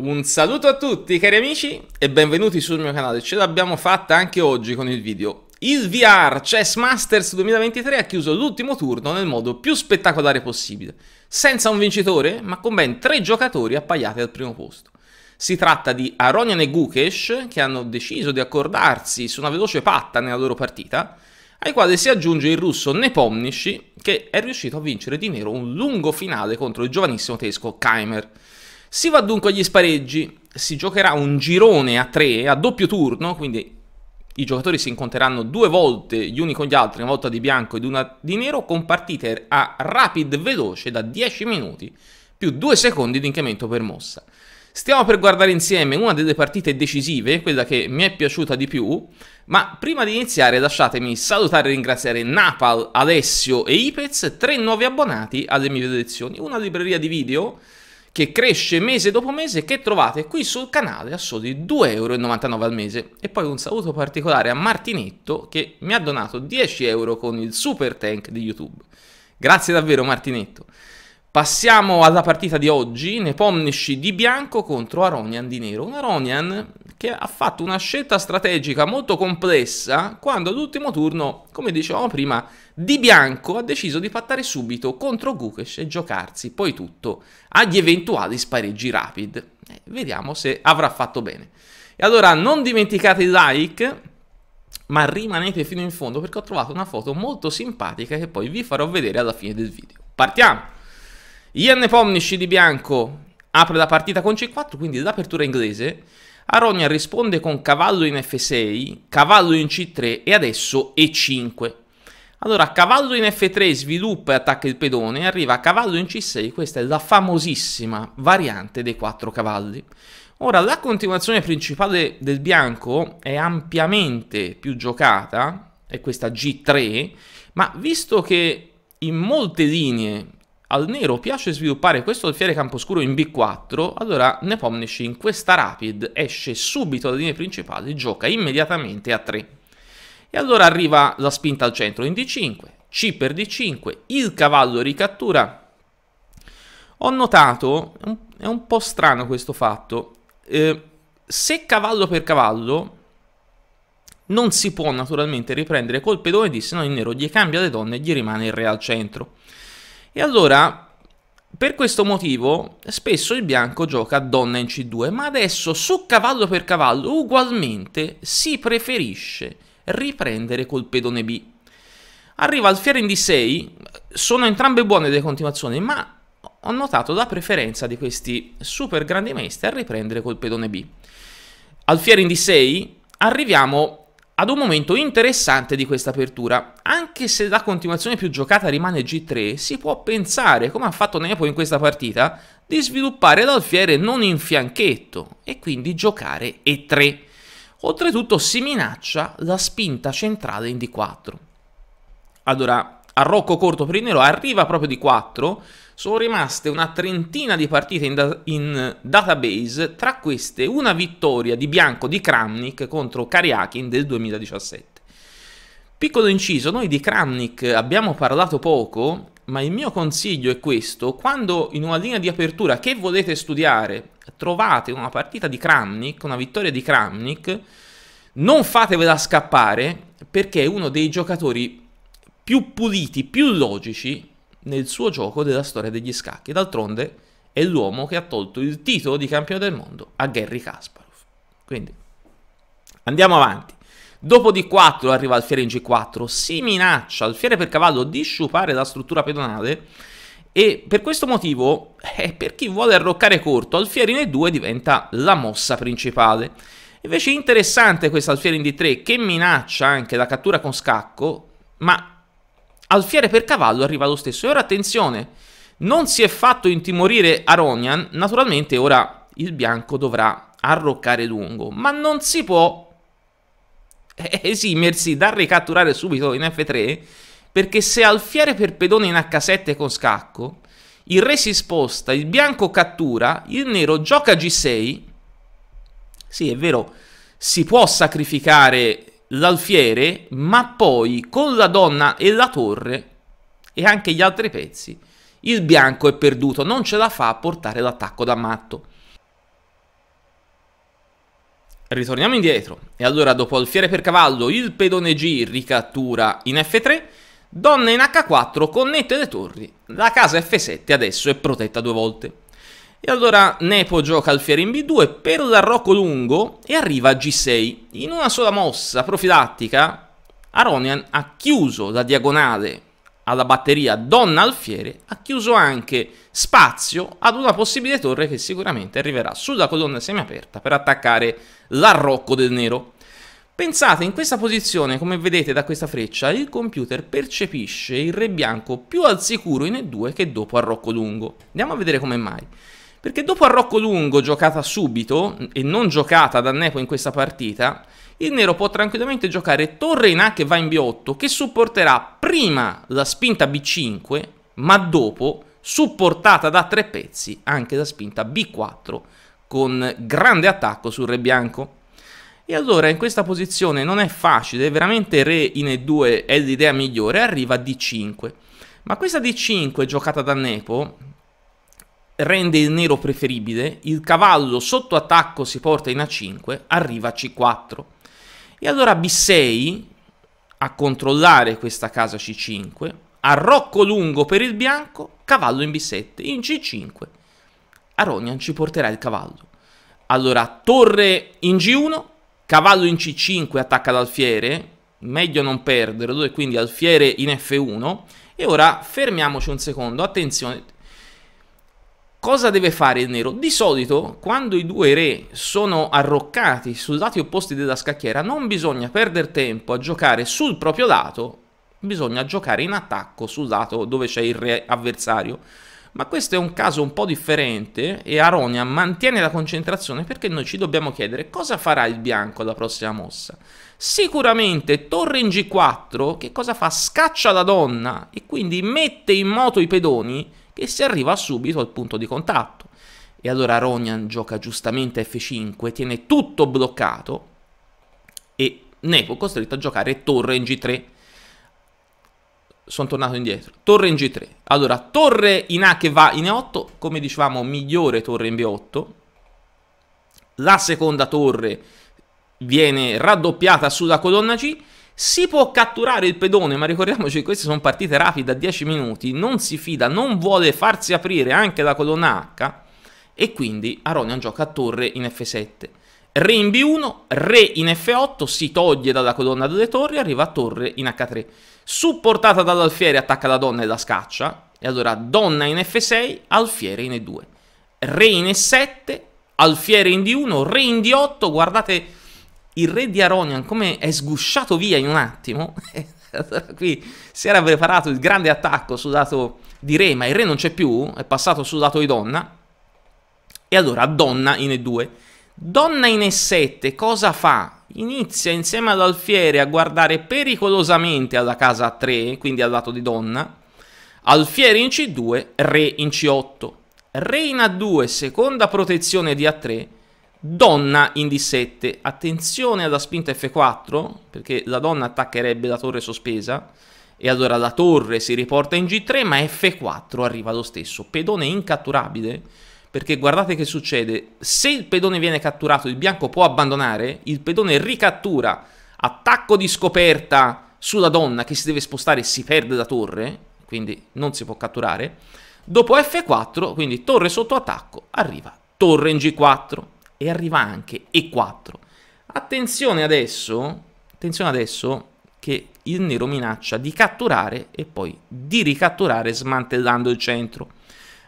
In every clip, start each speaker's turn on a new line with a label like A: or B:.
A: Un saluto a tutti cari amici e benvenuti sul mio canale, ce l'abbiamo fatta anche oggi con il video il VR Chess Masters 2023 ha chiuso l'ultimo turno nel modo più spettacolare possibile, senza un vincitore, ma con ben tre giocatori appaiati al primo posto. Si tratta di Aronian e Gukesh, che hanno deciso di accordarsi su una veloce patta nella loro partita, ai quali si aggiunge il russo Nepomnishi, che è riuscito a vincere di nero un lungo finale contro il giovanissimo tedesco Keimer. Si va dunque agli spareggi, si giocherà un girone a tre, a doppio turno, quindi i giocatori si incontreranno due volte gli uni con gli altri, una volta di bianco ed una di nero, con partite a rapid veloce da 10 minuti più 2 secondi di incremento per mossa. Stiamo per guardare insieme una delle partite decisive, quella che mi è piaciuta di più, ma prima di iniziare lasciatemi salutare e ringraziare Napal, Alessio e Ipez, tre nuovi abbonati alle mie lezioni, una libreria di video che cresce mese dopo mese che trovate qui sul canale a soli 2,99 euro al mese. E poi un saluto particolare a Martinetto che mi ha donato 10 euro con il super tank di YouTube. Grazie davvero Martinetto. Passiamo alla partita di oggi, Nepomnisci di bianco contro Aronian di nero. Un Aronian che ha fatto una scelta strategica molto complessa quando all'ultimo turno, come dicevamo prima, di bianco ha deciso di pattare subito contro Gukesh e giocarsi poi tutto agli eventuali spareggi rapid. Eh, vediamo se avrà fatto bene. E allora non dimenticate il like, ma rimanete fino in fondo perché ho trovato una foto molto simpatica che poi vi farò vedere alla fine del video. Partiamo! Ian Pomnici di bianco apre la partita con C4, quindi l'apertura inglese. Aronia risponde con cavallo in F6, cavallo in C3 e adesso E5. Allora, cavallo in F3 sviluppa e attacca il pedone, arriva a cavallo in C6, questa è la famosissima variante dei quattro cavalli. Ora, la continuazione principale del bianco è ampiamente più giocata, è questa G3, ma visto che in molte linee al nero piace sviluppare questo alfiere camposcuro in B4, allora Nepomniachtchi in questa rapid esce subito dalle linee principali, gioca immediatamente a 3. E allora arriva la spinta al centro in D5, C per D5, il cavallo ricattura. Ho notato, è un po' strano questo fatto, eh, se cavallo per cavallo non si può naturalmente riprendere col pedone di, se no il nero gli cambia le donne e gli rimane il re al centro. E allora per questo motivo spesso il bianco gioca donna in c2, ma adesso su cavallo per cavallo ugualmente si preferisce riprendere col pedone B. Arriva al fiere in d6, sono entrambe buone le continuazioni, ma ho notato la preferenza di questi super grandi maestri a riprendere col pedone B. Al fiere in d6 arriviamo ad un momento interessante di questa apertura anche se la continuazione più giocata rimane G3, si può pensare, come ha fatto Nepo in questa partita, di sviluppare l'alfiere non in fianchetto e quindi giocare E3. Oltretutto si minaccia la spinta centrale in D4. Allora, a Rocco Corto per il Nero arriva proprio d 4, sono rimaste una trentina di partite in, da in, database, tra queste una vittoria di bianco di Kramnik contro Karyakin del 2017. Piccolo inciso, noi di Kramnik abbiamo parlato poco, ma il mio consiglio è questo, quando in una linea di apertura che volete studiare trovate una partita di Kramnik, una vittoria di Kramnik, non fatevela scappare perché è uno dei giocatori più puliti, più logici nel suo gioco della storia degli scacchi. D'altronde è l'uomo che ha tolto il titolo di campione del mondo a Gary Kasparov. Quindi andiamo avanti. Dopo di 4 arriva alfiere in G4, si minaccia alfiere per cavallo di sciupare la struttura pedonale e per questo motivo, eh, per chi vuole arroccare corto, alfiere in E2 diventa la mossa principale. Invece è interessante questo alfiere in D3 che minaccia anche la cattura con scacco, ma alfiere per cavallo arriva lo stesso. E ora attenzione, non si è fatto intimorire Aronian, naturalmente ora il bianco dovrà arroccare lungo, ma non si può esimersi eh, eh, dal ricatturare subito in F3 perché se alfiere per pedone in H7 con scacco, il re si sposta, il bianco cattura, il nero gioca G6. Sì, è vero, si può sacrificare l'alfiere, ma poi con la donna e la torre e anche gli altri pezzi, il bianco è perduto, non ce la fa a portare l'attacco da matto. Ritorniamo indietro. E allora dopo alfiere per cavallo il pedone G ricattura in F3, donna in H4 connette le torri. La casa F7 adesso è protetta due volte. E allora Nepo gioca alfiere in B2 per l'arrocco lungo e arriva a G6. In una sola mossa profilattica Aronian ha chiuso la diagonale alla batteria Donna Alfiere, ha chiuso anche spazio ad una possibile torre che sicuramente arriverà sulla colonna semiaperta per attaccare l'arrocco del nero. Pensate, in questa posizione, come vedete da questa freccia, il computer percepisce il re bianco più al sicuro in E2 che dopo arrocco lungo. Andiamo a vedere come mai. Perché dopo arrocco lungo giocata subito e non giocata da Nepo in questa partita, il nero può tranquillamente giocare torre in A che va in B8, che supporterà prima la spinta B5, ma dopo, supportata da tre pezzi, anche la spinta B4, con grande attacco sul re bianco. E allora in questa posizione non è facile, veramente re in E2 è l'idea migliore, arriva D5. Ma questa D5 giocata da Nepo rende il nero preferibile, il cavallo sotto attacco si porta in A5, arriva C4. E allora B6 a controllare questa casa C5, arrocco lungo per il bianco, cavallo in B7, in C5. Aronian ci porterà il cavallo. Allora, torre in G1, cavallo in C5 attacca l'alfiere, meglio non perderlo e quindi alfiere in F1. E ora fermiamoci un secondo, attenzione, cosa deve fare il nero? Di solito, quando i due re sono arroccati sui lati opposti della scacchiera, non bisogna perdere tempo a giocare sul proprio lato, bisogna giocare in attacco sul lato dove c'è il re avversario. Ma questo è un caso un po' differente e Aronia mantiene la concentrazione perché noi ci dobbiamo chiedere cosa farà il bianco alla prossima mossa. Sicuramente torre in G4 che cosa fa? Scaccia la donna e quindi mette in moto i pedoni che si arriva subito al punto di contatto. E allora Ronian gioca giustamente F5, tiene tutto bloccato e Nepo costretto a giocare torre in G3. Sono tornato indietro. Torre in G3. Allora, torre in A che va in E8, come dicevamo, migliore torre in B8. La seconda torre viene raddoppiata sulla colonna C, si può catturare il pedone, ma ricordiamoci che queste sono partite rapide a 10 minuti, non si fida, non vuole farsi aprire anche la colonna H e quindi Aronian gioca a torre in F7. Re in B1, re in F8, si toglie dalla colonna delle torri, arriva a torre in H3. Supportata dall'alfiere attacca la donna e la scaccia, e allora donna in F6, alfiere in E2. Re in E7, alfiere in D1, re in D8, guardate il re di Aronian come è sgusciato via in un attimo. Qui si era preparato il grande attacco sudato di re, ma il re non c'è più, è passato sudato di donna. E allora donna in E2. Donna in E7 cosa fa? Inizia insieme ad Alfiere a guardare pericolosamente alla casa a 3, quindi al lato di donna. Alfiere in C2, re in C8. Re in A2, seconda protezione di A3 Donna in D7, attenzione alla spinta F4 perché la donna attaccherebbe la torre sospesa e allora la torre si riporta in G3 ma F4 arriva lo stesso, pedone incatturabile perché guardate che succede, se il pedone viene catturato il bianco può abbandonare, il pedone ricattura, attacco di scoperta sulla donna che si deve spostare e si perde la torre, quindi non si può catturare, dopo F4 quindi torre sotto attacco arriva torre in G4 e arriva anche E4. Attenzione adesso, attenzione adesso che il nero minaccia di catturare e poi di ricatturare smantellando il centro.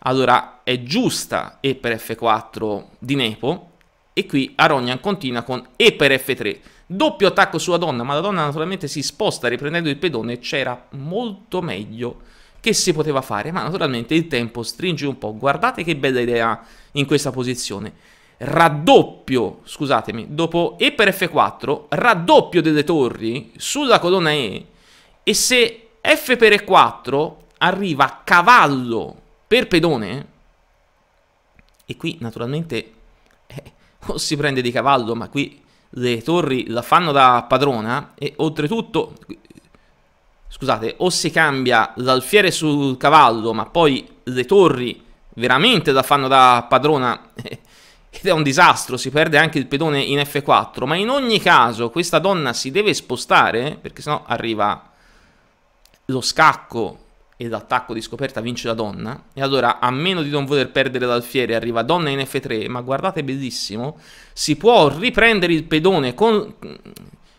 A: Allora è giusta E per F4 di Nepo e qui Aronian continua con E per F3. Doppio attacco sulla donna, ma la donna naturalmente si sposta riprendendo il pedone, c'era molto meglio che si poteva fare, ma naturalmente il tempo stringe un po'. Guardate che bella idea in questa posizione raddoppio, scusatemi, dopo E per F4, raddoppio delle torri sulla colonna E e se F per E4 arriva a cavallo per pedone, e qui naturalmente eh, o si prende di cavallo, ma qui le torri la fanno da padrona e oltretutto, scusate, o si cambia l'alfiere sul cavallo, ma poi le torri veramente la fanno da padrona... Eh, ed è un disastro, si perde anche il pedone in F4, ma in ogni caso questa donna si deve spostare, perché sennò arriva lo scacco e l'attacco di scoperta vince la donna, e allora a meno di non voler perdere l'alfiere arriva donna in F3, ma guardate bellissimo, si può riprendere il pedone con,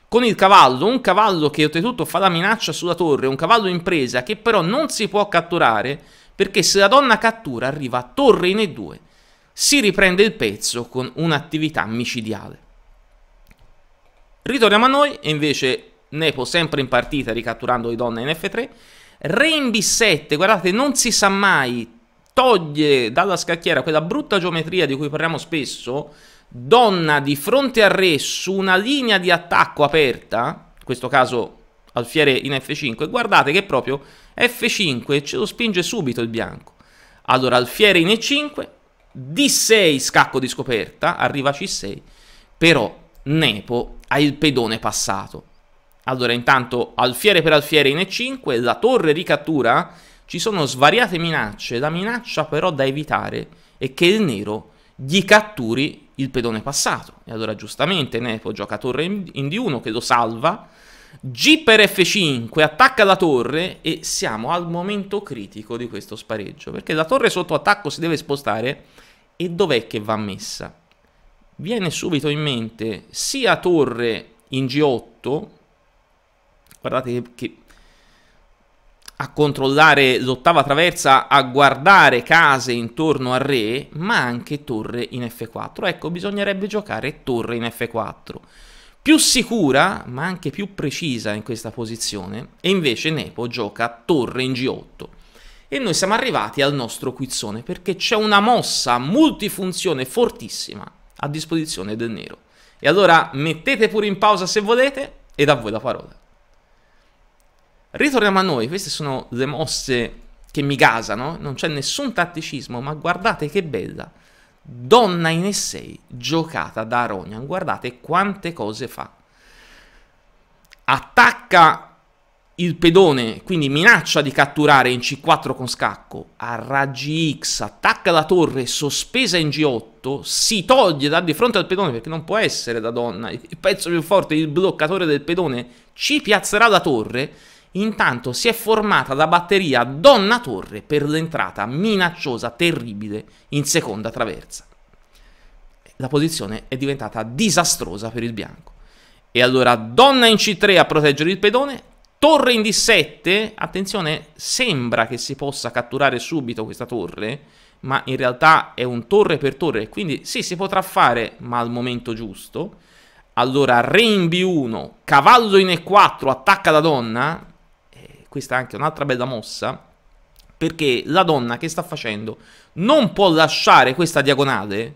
A: con il cavallo, un cavallo che oltretutto fa la minaccia sulla torre, un cavallo in presa che però non si può catturare, perché se la donna cattura arriva a torre in E2, si riprende il pezzo con un'attività micidiale. Ritorniamo a noi e invece Nepo sempre in partita ricatturando le donne in F3, re in B7, guardate non si sa mai, toglie dalla scacchiera quella brutta geometria di cui parliamo spesso, donna di fronte al re su una linea di attacco aperta, in questo caso alfiere in F5, guardate che proprio F5 ce lo spinge subito il bianco. Allora alfiere in E5, D6 scacco di scoperta, arriva C6, però Nepo ha il pedone passato. Allora intanto alfiere per alfiere in E5, la torre ricattura, ci sono svariate minacce, la minaccia però da evitare è che il nero gli catturi il pedone passato. E allora giustamente Nepo gioca torre in D1 che lo salva, G per F5 attacca la torre e siamo al momento critico di questo spareggio perché la torre sotto attacco si deve spostare e dov'è che va messa? Viene subito in mente sia torre in G8 guardate che a controllare l'ottava traversa, a guardare case intorno al re, ma anche torre in F4. Ecco, bisognerebbe giocare torre in F4 più sicura ma anche più precisa in questa posizione e invece Nepo gioca torre in G8. E noi siamo arrivati al nostro quizzone perché c'è una mossa multifunzione fortissima a disposizione del nero. E allora mettete pure in pausa se volete ed a voi la parola. Ritorniamo a noi, queste sono le mosse che mi gasano, non c'è nessun tatticismo, ma guardate che bella donna in essay giocata da Aronian. Guardate quante cose fa. Attacca il pedone, quindi minaccia di catturare in C4 con scacco, a raggi X, attacca la torre sospesa in G8, si toglie da di fronte al pedone perché non può essere da donna, il pezzo più forte, il bloccatore del pedone, ci piazzerà la torre Intanto si è formata da batteria Donna Torre per l'entrata minacciosa, terribile, in seconda traversa. La posizione è diventata disastrosa per il bianco. E allora Donna in C3 a proteggere il pedone, Torre in D7, attenzione, sembra che si possa catturare subito questa torre, ma in realtà è un torre per torre, quindi sì, si potrà fare, ma al momento giusto. Allora, re in B1, cavallo in E4, attacca la donna, questa è anche un'altra bella mossa, perché la donna che sta facendo non può lasciare questa diagonale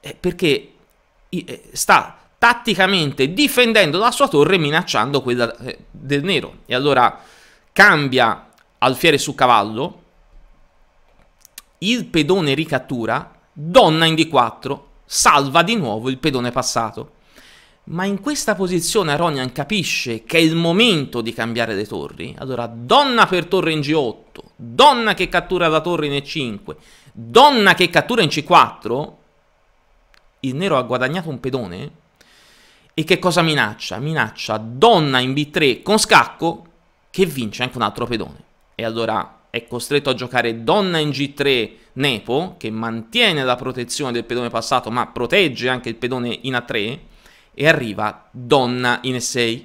A: eh, perché eh, sta tatticamente difendendo la sua torre minacciando quella eh, del nero. E allora cambia alfiere su cavallo, il pedone ricattura, donna in d4, salva di nuovo il pedone passato ma in questa posizione Aronian capisce che è il momento di cambiare le torri. Allora, donna per torre in G8, donna che cattura la torre in E5, donna che cattura in C4. Il nero ha guadagnato un pedone. E che cosa minaccia? Minaccia donna in B3 con scacco che vince anche un altro pedone. E allora è costretto a giocare donna in G3 Nepo, che mantiene la protezione del pedone passato, ma protegge anche il pedone in A3 e arriva Donna in S6.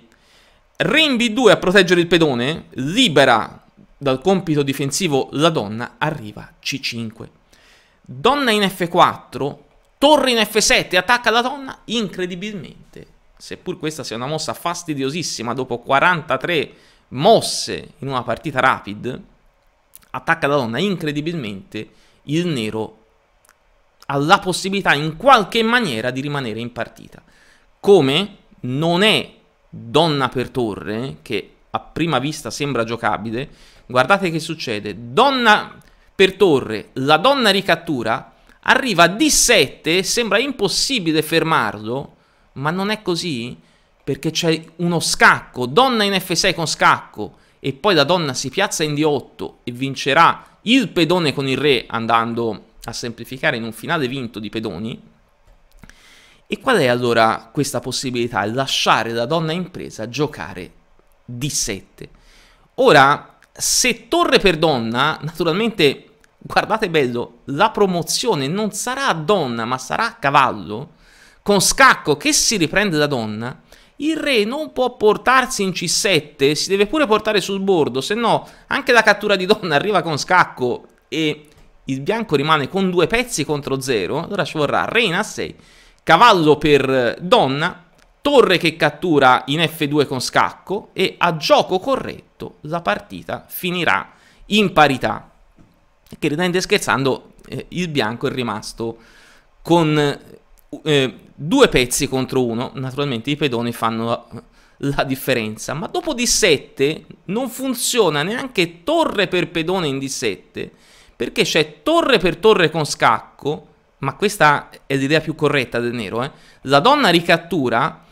A: Rin B2 a proteggere il pedone, libera dal compito difensivo la donna, arriva C5. Donna in F4, torre in F7, attacca la donna, incredibilmente, seppur questa sia una mossa fastidiosissima dopo 43 mosse in una partita rapid, attacca la donna, incredibilmente il nero ha la possibilità in qualche maniera di rimanere in partita come non è donna per torre, che a prima vista sembra giocabile, guardate che succede, donna per torre, la donna ricattura, arriva a D7, sembra impossibile fermarlo, ma non è così, perché c'è uno scacco, donna in F6 con scacco, e poi la donna si piazza in D8 e vincerà il pedone con il re andando a semplificare in un finale vinto di pedoni, e qual è allora questa possibilità? Lasciare la donna impresa giocare d 7. Ora, se torre per donna, naturalmente, guardate bello, la promozione non sarà a donna, ma sarà a cavallo, con scacco che si riprende da donna, il re non può portarsi in C7, si deve pure portare sul bordo, se no anche la cattura di donna arriva con scacco e il bianco rimane con due pezzi contro zero, allora ci vorrà re in A6 cavallo per donna, torre che cattura in F2 con scacco e a gioco corretto la partita finirà in parità. Che ridendo e scherzando eh, il bianco è rimasto con eh, due pezzi contro uno, naturalmente i pedoni fanno la, la differenza, ma dopo D7 non funziona neanche torre per pedone in D7, perché c'è torre per torre con scacco ma questa è l'idea più corretta del nero, eh? la donna ricattura,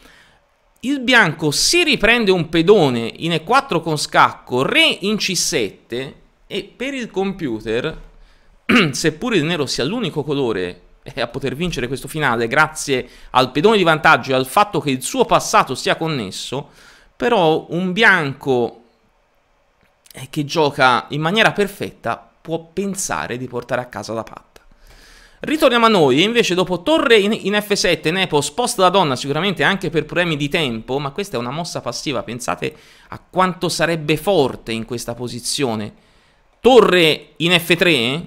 A: il bianco si riprende un pedone in E4 con scacco, re in C7 e per il computer, seppur il nero sia l'unico colore eh, a poter vincere questo finale grazie al pedone di vantaggio e al fatto che il suo passato sia connesso, però un bianco eh, che gioca in maniera perfetta può pensare di portare a casa la patta. Ritorniamo a noi, invece dopo torre in, F7, Nepo sposta la donna sicuramente anche per problemi di tempo, ma questa è una mossa passiva, pensate a quanto sarebbe forte in questa posizione. Torre in F3,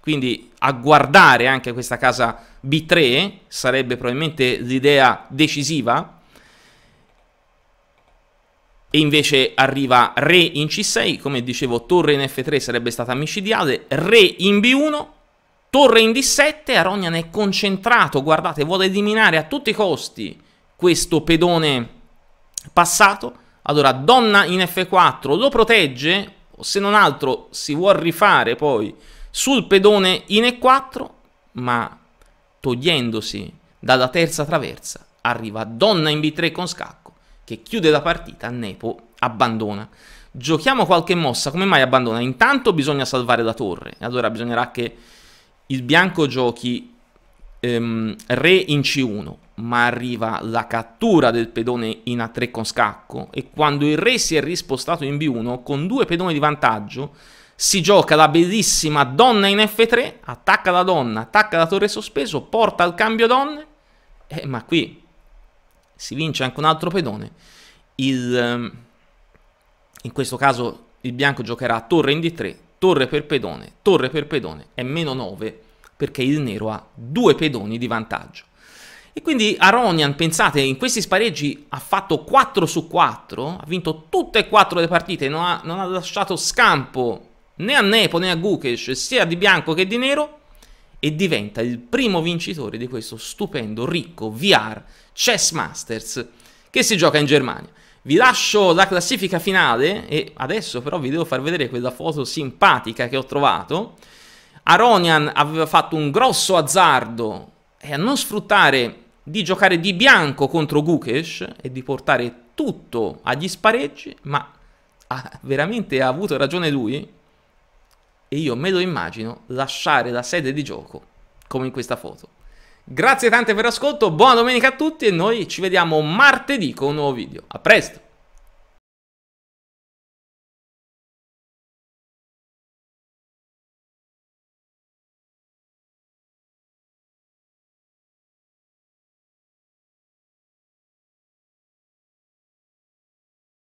A: quindi a guardare anche questa casa B3 sarebbe probabilmente l'idea decisiva. E invece arriva re in C6, come dicevo torre in F3 sarebbe stata micidiale, re in B1 Torre in D7, Aronian è concentrato, guardate, vuole eliminare a tutti i costi questo pedone passato. Allora, donna in F4 lo protegge, se non altro si vuol rifare poi sul pedone in E4, ma togliendosi dalla terza traversa arriva donna in B3 con scacco, che chiude la partita, Nepo abbandona. Giochiamo qualche mossa, come mai abbandona? Intanto bisogna salvare la torre, allora bisognerà che il bianco giochi ehm, re in C1, ma arriva la cattura del pedone in A3 con scacco e quando il re si è rispostato in B1 con due pedoni di vantaggio si gioca la bellissima donna in F3, attacca la donna, attacca la torre sospeso, porta al cambio donne, eh, ma qui si vince anche un altro pedone. Il, ehm, in questo caso il bianco giocherà a torre in D3 torre per pedone, torre per pedone è meno 9 perché il nero ha due pedoni di vantaggio. E quindi Aronian, pensate, in questi spareggi ha fatto 4 su 4, ha vinto tutte e quattro le partite, non ha, non ha lasciato scampo né a Nepo né a Gukesh, sia di bianco che di nero, e diventa il primo vincitore di questo stupendo, ricco VR Chess Masters che si gioca in Germania. Vi lascio la classifica finale e adesso però vi devo far vedere quella foto simpatica che ho trovato. Aronian aveva fatto un grosso azzardo e a non sfruttare di giocare di bianco contro Gukesh e di portare tutto agli spareggi, ma ha, veramente ha avuto ragione lui e io me lo immagino lasciare la sede di gioco come in questa foto. Grazie tante per l'ascolto, buona domenica a tutti e noi ci vediamo martedì con un nuovo video. A presto!